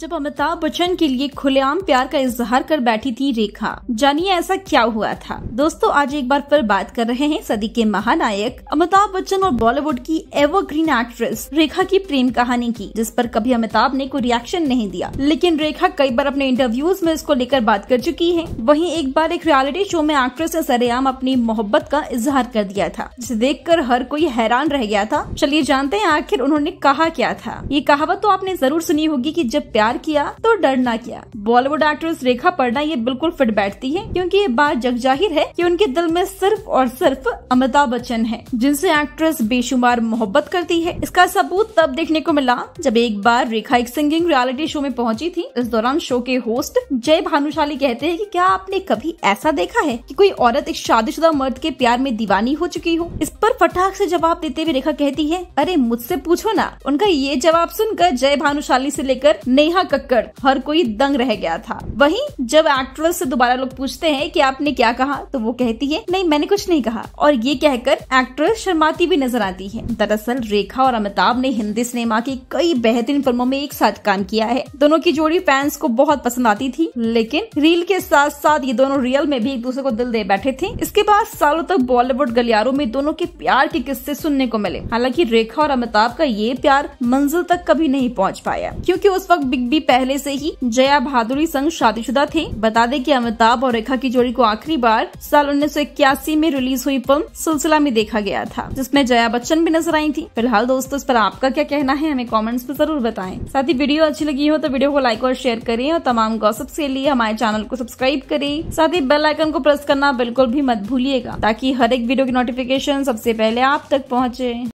जब अमिताभ बच्चन के लिए खुलेआम प्यार का इजहार कर बैठी थी रेखा जानिए ऐसा क्या हुआ था दोस्तों आज एक बार फिर बात कर रहे हैं सदी के महानायक अमिताभ बच्चन और बॉलीवुड की एवरग्रीन एक्ट्रेस रेखा की प्रेम कहानी की जिस पर कभी अमिताभ ने कोई रिएक्शन नहीं दिया लेकिन रेखा कई बार अपने इंटरव्यूज में इसको लेकर बात कर चुकी है वही एक बार एक रियालिटी शो में एक्ट्रेस ने सरेआम अपनी मोहब्बत का इजहार कर दिया था जिसे देख कर हर कोई हैरान रह गया था चलिए जानते हैं आखिर उन्होंने कहा क्या था ये कहावत तो आपने जरूर सुनी होगी की जब प्यार प्यार किया तो डरना किया बॉलीवुड एक्ट्रेस रेखा पढ़ना ये बिल्कुल फिट बैठती है क्योंकि ये बात जग जाहिर है कि उनके दिल में सिर्फ और सिर्फ अमिताभ बच्चन है जिनसे एक्ट्रेस बेशुमार मोहब्बत करती है इसका सबूत तब देखने को मिला जब एक बार रेखा एक सिंगिंग रियलिटी शो में पहुंची थी इस दौरान शो के होस्ट जय भानुशाली कहते हैं कि क्या आपने कभी ऐसा देखा है कि कोई औरत एक शादीशुदा मर्द के प्यार में दीवानी हो चुकी हो इस पर फटाक से जवाब देते हुए रेखा कहती है अरे मुझसे पूछो ना उनका ये जवाब सुनकर जय भानुशाली से लेकर नेहा नेहा कक्कर हर कोई दंग रह गया था वहीं जब एक्ट्रेस से दोबारा लोग पूछते हैं कि आपने क्या कहा तो वो कहती है नहीं मैंने कुछ नहीं कहा और ये कहकर एक्ट्रेस शर्माती भी नजर आती है दरअसल रेखा और अमिताभ ने हिंदी सिनेमा की कई बेहतरीन फिल्मों में एक साथ काम किया है दोनों की जोड़ी फैंस को बहुत पसंद आती थी लेकिन रील के साथ साथ ये दोनों रियल में भी एक दूसरे को दिल दे बैठे थे इसके बाद सालों तक बॉलीवुड गलियारों में दोनों के प्यार के किस्से सुनने को मिले हालांकि रेखा और अमिताभ का ये प्यार मंजिल तक कभी नहीं पहुँच पाया क्यूँकी उस वक्त बिग भी पहले से ही जया भादुरी संग शादीशुदा थे बता दें कि अमिताभ और रेखा की जोड़ी को आखिरी बार साल उन्नीस में रिलीज हुई फिल्म सिलसिला में देखा गया था जिसमें जया बच्चन भी नजर आई थी फिलहाल दोस्तों इस पर आपका क्या कहना है हमें कॉमेंट्स में जरूर बताए साथ ही वीडियो अच्छी लगी हो तो वीडियो को लाइक और शेयर करें और तमाम गौसप के लिए हमारे चैनल को सब्सक्राइब करें साथ ही बेल आइकन को प्रेस करना बिल्कुल भी मत भूलिएगा ताकि हर एक वीडियो की नोटिफिकेशन सबसे पहले आप तक पहुँचे